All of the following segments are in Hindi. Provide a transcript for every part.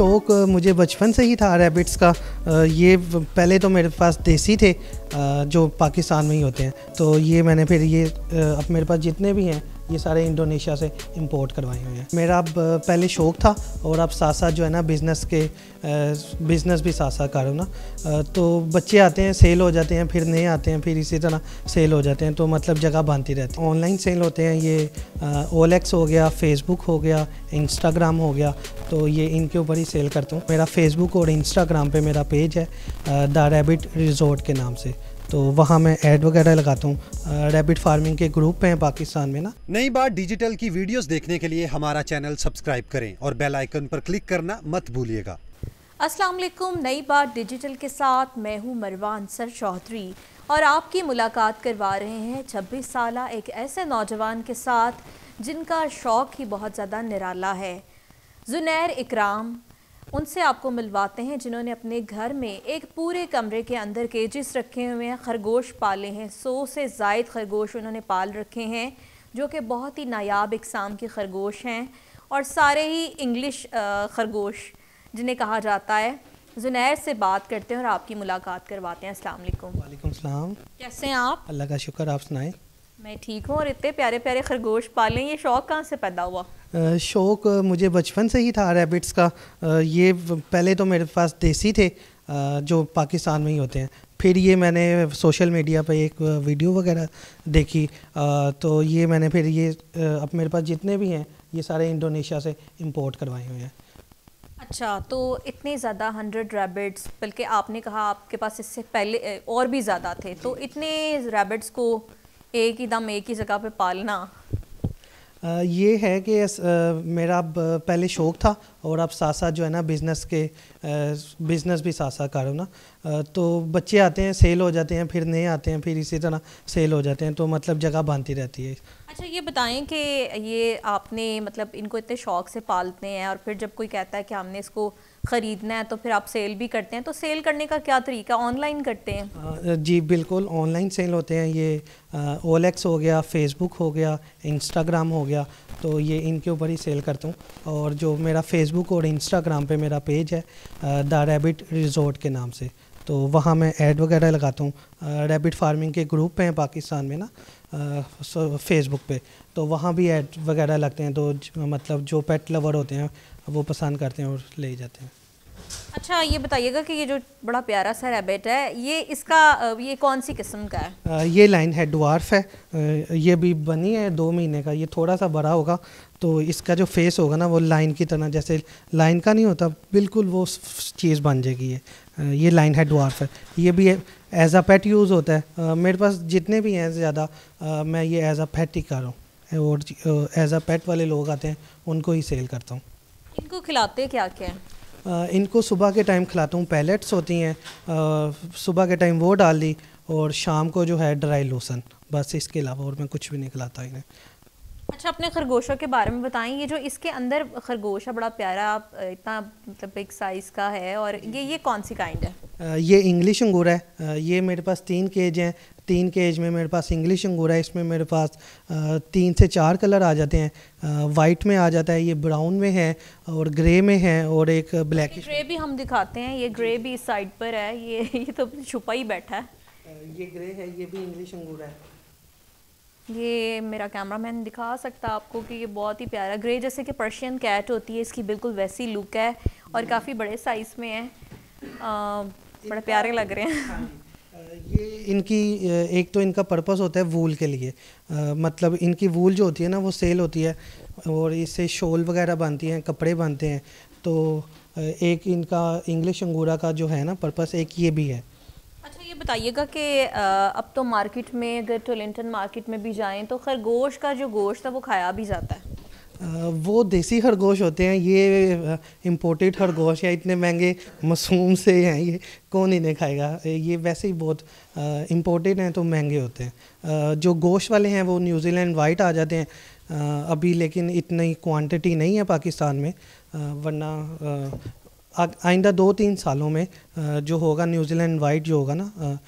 शौक़ मुझे बचपन से ही था रैबिट्स का ये पहले तो मेरे पास देसी थे जो पाकिस्तान में ही होते हैं तो ये मैंने फिर ये अब मेरे पास जितने भी हैं ये सारे इंडोनेशिया से इंपोर्ट करवाए हुए हैं मेरा अब पहले शौक था और अब साथ साथ जो है ना बिज़नेस के बिज़नेस भी साथ साथ करो ना तो बच्चे आते हैं सेल हो जाते हैं फिर नए आते हैं फिर इसी तरह सेल हो जाते हैं तो मतलब जगह बांधती रहती है ऑनलाइन सेल होते हैं ये ओलेक्स हो गया फेसबुक हो गया इंस्टाग्राम हो गया तो ये इनके ऊपर ही सेल करता हूँ मेरा फेसबुक और इंस्टाग्राम पे मेरा पेज है द रेबिट रिजोर्ट के नाम से तो वहाँ मैं ऐड वगैरह लगाता हूँ रैबिट फार्मिंग के ग्रुप हैं पाकिस्तान में ना नई बार डिजिटल की वीडियोस देखने के लिए हमारा चैनल सब्सक्राइब करें और बेल आइकन पर क्लिक करना मत भूलिएगा अस्सलाम वालेकुम नई बात डिजिटल के साथ मैं हूँ मरवान सर चौधरी और आपकी मुलाकात करवा रहे हैं छब्बीस साल एक ऐसे नौजवान के साथ जिनका शौक़ ही बहुत ज़्यादा निराला है जुनैर इकराम उनसे आपको मिलवाते हैं जिन्होंने अपने घर में एक पूरे कमरे के अंदर केजिस रखे हुए हैं खरगोश पाले हैं सौ से जायद खरगोश उन्होंने पाल रखे हैं जो कि बहुत ही नायाब इकसाम के खरगोश हैं और सारे ही इंग्लिश खरगोश जिन्हें कहा जाता है जुनैर से बात करते हैं और आपकी मुलाकात करवाते हैं अस्सलाम वालेकुम वालेकुम सलाम कैसे हैं आप अल्लाह का शुक्र आप सुनाएं मैं ठीक हूँ और इतने प्यारे प्यारे खरगोश पालें ये शौक़ कहाँ से पैदा हुआ शौक़ मुझे बचपन से ही था रैबिट्स का ये पहले तो मेरे पास देसी थे जो पाकिस्तान में ही होते हैं फिर ये मैंने सोशल मीडिया पर एक वीडियो वगैरह देखी तो ये मैंने फिर ये अब मेरे पास जितने भी हैं ये सारे इंडोनेशिया से इंपोर्ट करवाए हुए हैं अच्छा तो इतने ज़्यादा हंड्रेड रैबिट्स बल्कि आपने कहा आपके पास इससे पहले और भी ज़्यादा थे तो इतने रैबिट्स को एक ही दम एक ही जगह पे पालना ये है कि मेरा अब पहले शौक था और अब साथ साथ जो है ना बिज़नेस के बिज़नेस भी साथ साथ कर रहा हूँ ना तो बच्चे आते हैं सेल हो जाते हैं फिर नए आते हैं फिर इसी तरह सेल हो जाते हैं तो मतलब जगह बांधती रहती है अच्छा ये बताएं कि ये आपने मतलब इनको इतने शौक से पालते हैं और फिर जब कोई कहता है कि हमने इसको ख़रीदना है तो फिर आप सेल भी करते हैं तो सेल करने का क्या तरीका ऑनलाइन करते हैं जी बिल्कुल ऑनलाइन सेल होते हैं ये ओलेक्स हो गया फेसबुक हो गया इंस्टाग्राम हो गया तो ये इनके ऊपर ही सेल करता हूँ और जो मेरा फेसबुक और इंस्टाग्राम पे मेरा पेज है द रेबिट रिजोर्ट के नाम से तो वहाँ मैं ऐड वगैरह लगाता हूँ रेबिट फार्मिंग के ग्रुप हैं पाकिस्तान में ना फेसबुक पे तो वहाँ भी ऐड वगैरह लगते हैं तो मतलब जो पेट लवर होते हैं वो पसंद करते हैं और ले जाते हैं अच्छा ये बताइएगा कि ये जो बड़ा प्यारा सा रैबिट है ये इसका ये कौन सी किस्म का है आ, ये लाइन है डुआर्फ है ये भी बनी है दो महीने का ये थोड़ा सा बड़ा होगा तो इसका जो फेस होगा ना वो लाइन की तरह जैसे लाइन का नहीं होता बिल्कुल वो चीज़ बन जाएगी ये ये लाइन है डुआर्फ है ये भी एज आ पेट यूज़ होता है आ, मेरे पास जितने भी हैं ज़्यादा मैं ये एज आ पेट ही कर रहा हूँ और एज आ पेट वाले लोग आते हैं उनको ही सेल करता हूँ इनको खिलाते क्या क्या है आ, इनको सुबह के टाइम खिलाता हूँ पैलेट्स होती हैं सुबह के टाइम वो डाल ली और शाम को जो है ड्राई लोसन बस इसके अलावा और मैं कुछ भी नहीं खिलाता इन्हें अच्छा अपने खरगोशों के बारे में बताएं ये जो इसके अंदर खरगोश है बड़ा प्यारा आप इतना मतलब बिग साइज़ का है और ये ये कौन सी काइंड है ये इंग्लिश अंगूर है ये मेरे पास तीन केज हैं तीन के एज में मेरे पास इंग्लिश अंगूर है इसमें मेरे पास तीन से चार कलर आ जाते हैं वाइट में आ जाता है ये ब्राउन में है और ग्रे में है और एक ब्लैक ग्रे भी हम दिखाते हैं ये ग्रे भी इस साइड पर है ये ये तो छुपा ही बैठा है ये ग्रे है ये भी इंग्लिश अंगूर है ये मेरा कैमरा मैन दिखा सकता आपको कि ये बहुत ही प्यारा ग्रे जैसे कि पर्शियन कैट होती है इसकी बिल्कुल वैसी लुक है और काफ़ी बड़े साइज़ में है आ, बड़े प्यारे लग रहे हैं हाँ ये इनकी एक तो इनका पर्पस होता है वूल के लिए आ, मतलब इनकी वूल जो होती है ना वो सेल होती है और इससे शोल वगैरह बनती हैं कपड़े बांधते हैं तो एक इनका इंग्लिश अंगूरा का जो है ना पर्पस एक ये भी है अच्छा ये बताइएगा कि अब तो मार्केट में अगर टोलेंटन मार्केट में भी जाएं तो खरगोश का जो गोश्त है वो खाया भी जाता है वो देसी खरगोश होते हैं ये इम्पोर्टेड खरगोश या इतने महंगे मसूम से हैं ये कौन इन्हें खाएगा ये वैसे ही बहुत इम्पोर्टेड हैं तो महंगे होते हैं जो गोश वाले हैं वो न्यूजीलैंड वाइट आ जाते हैं अभी लेकिन इतनी क्वांटिटी नहीं है पाकिस्तान में वरना आइंदा दो तीन सालों में जो होगा न्यूजीलैंड वाइट जो होगा ना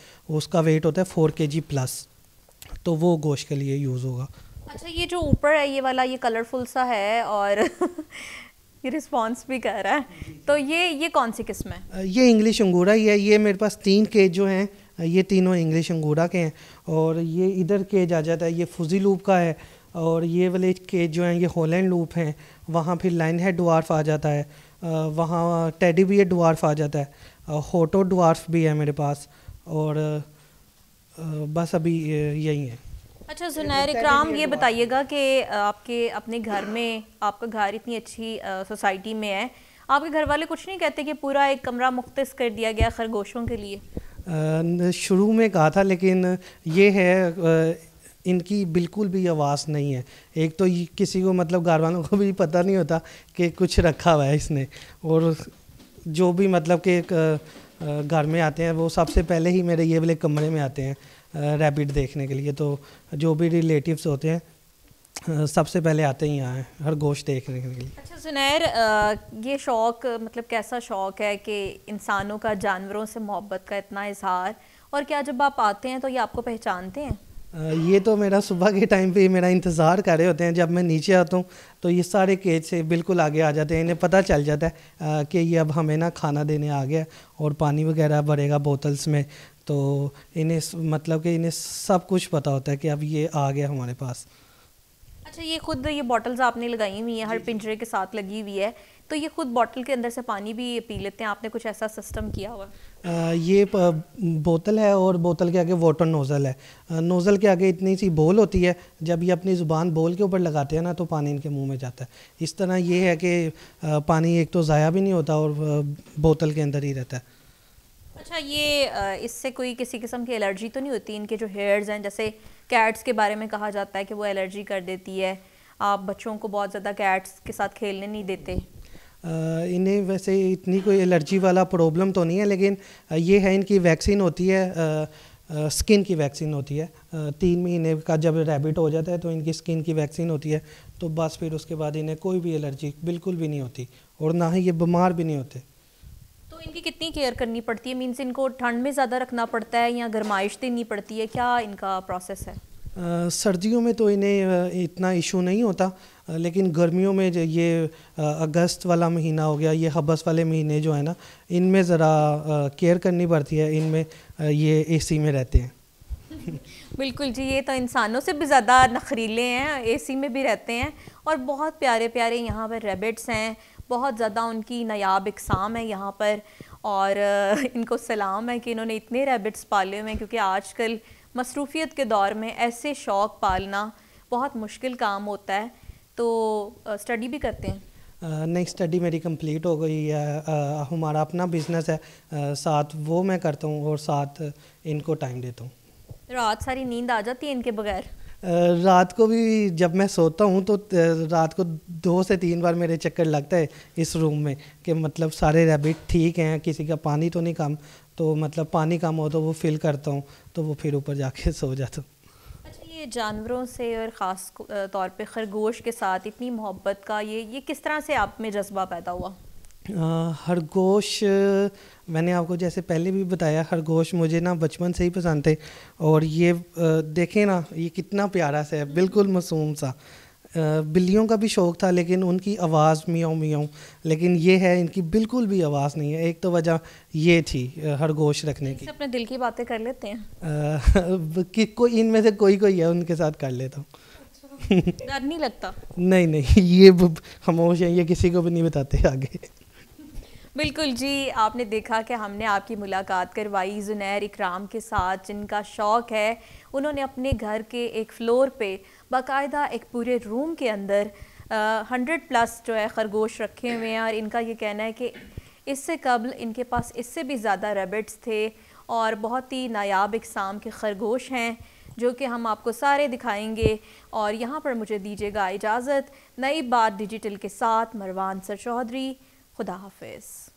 उसका वेट होता है फोर के जी प्लस तो वो गोश के लिए यूज़ होगा अच्छा ये जो ऊपर है ये वाला ये कलरफुल सा है और ये रिस्पॉन्स भी कर रहा है तो ये ये कौन सी किस्म है ये इंग्लिश अंगूरा ही है ये मेरे पास तीन केज जो हैं ये तीनों इंग्लिश अंगूरा के हैं और ये इधर केज आ जाता है ये फुजी लूप का है और ये वाले केज जो हैं ये होलैंड लूप हैं वहाँ फिर लाइन है डुआर्फ आ जाता है वहाँ टेडी बियर डुआर्फ आ जाता है होटो डुआर्फ भी है मेरे पास और बस अभी यही है अच्छा सुनहर इकराम ये बताइएगा कि आपके अपने घर में आपका घर इतनी अच्छी सोसाइटी में है आपके घर वाले कुछ नहीं कहते कि पूरा एक कमरा मुख्त कर दिया गया खरगोशों के लिए शुरू में कहा था लेकिन ये है इनकी बिल्कुल भी आवाज़ नहीं है एक तो किसी को मतलब घर वालों को भी पता नहीं होता कि कुछ रखा हुआ है इसने और जो भी मतलब कि घर में आते हैं वो सबसे पहले ही मेरे ये वाले कमरे में आते हैं रैबिट देखने के लिए तो जो भी रिलेटिव्स होते हैं सबसे पहले आते ही यहाँ हर गोश्त देखने के लिए अच्छा सुनैर ये शौक़ मतलब कैसा शौक़ है कि इंसानों का जानवरों से मोहब्बत का इतना इजहार और क्या जब आप आते हैं तो ये आपको पहचानते हैं ये तो मेरा सुबह के टाइम पे मेरा इंतज़ार कर रहे होते हैं जब मैं नीचे आता हूँ तो ये सारे केज से बिल्कुल आगे आ जाते हैं इन्हें पता चल जाता है कि ये अब हमें ना खाना देने आ गया और पानी वगैरह भरेगा बोतल्स में तो इन्हें मतलब कि इन्हें सब कुछ पता होता है कि अब ये आ गया हमारे पास अच्छा ये खुद ये बॉटल्स आपने लगाई हुई हैं हर पिंजरे के साथ लगी हुई है तो ये खुद बॉटल के अंदर से पानी भी पी लेते हैं आपने कुछ ऐसा सिस्टम किया हुआ आ, ये बोतल है और बोतल के आगे वाटर नोज़ल है नोज़ल के आगे इतनी सी बोल होती है जब ये अपनी ज़ुबान बोल के ऊपर लगाते हैं ना तो पानी इनके मुंह में जाता है इस तरह ये है कि पानी एक तो ज़ाया भी नहीं होता और बोतल के अंदर ही रहता है अच्छा ये इससे कोई किसी किस्म की एलर्जी तो नहीं होती इनके जो हेयर्स हैं जैसे कैट्स के बारे में कहा जाता है कि वो एलर्जी कर देती है आप बच्चों को बहुत ज़्यादा कैट्स के साथ खेलने नहीं देते इन्हें वैसे इतनी कोई एलर्जी वाला प्रॉब्लम तो नहीं है लेकिन ये है इनकी वैक्सीन होती है आ, स्किन की वैक्सीन होती है तीन महीने का जब रैबिट हो जाता है तो इनकी स्किन की वैक्सीन होती है तो बस फिर उसके बाद इन्हें कोई भी एलर्जी बिल्कुल भी नहीं होती और ना ही ये बीमार भी नहीं होते इनकी कितनी केयर करनी पड़ती है मीन्स इनको ठंड में ज़्यादा रखना पड़ता है या गर्माइश देनी पड़ती है क्या इनका प्रोसेस है आ, सर्दियों में तो इन्हें इतना इशू नहीं होता लेकिन गर्मियों में ये अगस्त वाला महीना हो गया ये हबस वाले महीने जो है ना इनमें ज़रा केयर करनी पड़ती है इनमें ये एसी में रहते हैं बिल्कुल जी ये तो इंसानों से भी ज़्यादा नखरीले हैं एसी में भी रहते हैं और बहुत प्यारे प्यारे यहाँ पर रेबिट्स हैं बहुत ज़्यादा उनकी नायाब इकसाम है यहाँ पर और इनको सलाम है कि इन्होंने इतने रैबिट्स पाले हुए हैं क्योंकि आजकल मसरूफियत के दौर में ऐसे शौक़ पालना बहुत मुश्किल काम होता है तो स्टडी भी करते हैं नहीं स्टडी मेरी कंप्लीट हो गई है आ, हमारा अपना बिजनेस है आ, साथ वो मैं करता हूँ और साथ इनको टाइम देता हूँ रात सारी नींद आ जाती है इनके बगैर रात को भी जब मैं सोता हूँ तो रात को दो से तीन बार मेरे चक्कर लगता है इस रूम में कि मतलब सारे रैबिट ठीक हैं किसी का पानी तो नहीं कम तो मतलब पानी कम हो तो वो फिल करता हूँ तो वो फिर ऊपर जाके सो जाता हूँ अच्छा ये जानवरों से और ख़ास तौर पे खरगोश के साथ इतनी मोहब्बत का ये ये किस तरह से आप में जज्बा पैदा हुआ खरगोश मैंने आपको जैसे पहले भी बताया खरगोश मुझे ना बचपन से ही पसंद थे और ये देखें ना ये कितना प्यारा सा है बिल्कुल मासूम सा बिल्लियों का भी शौक़ था लेकिन उनकी आवाज़ मियाँ मियाँ लेकिन ये है इनकी बिल्कुल भी आवाज़ नहीं है एक तो वजह ये थी खरगोश रखने की अपने दिल की बातें कर लेते हैं कि कोई इनमें से कोई कोई है उनके साथ कर लेता हूँ अच्छा। डर नहीं लगता नहीं नहीं ये खामोश है ये किसी को भी नहीं बताते आगे बिल्कुल जी आपने देखा कि हमने आपकी मुलाकात करवाई जुनैर इकराम के साथ जिनका शौक़ है उन्होंने अपने घर के एक फ्लोर पे बाकायदा एक पूरे रूम के अंदर हंड्रेड प्लस जो है खरगोश रखे हुए हैं और इनका ये कहना है कि इससे कबल इनके पास इससे भी ज़्यादा रेबिट्स थे और बहुत ही नायाब इकसाम के खरगोश हैं जो कि हम आपको सारे दिखाएंगे और यहाँ पर मुझे दीजिएगा इजाज़त नई बात डिजिटल के साथ मरवान सर चौधरी खुदा हाफिज़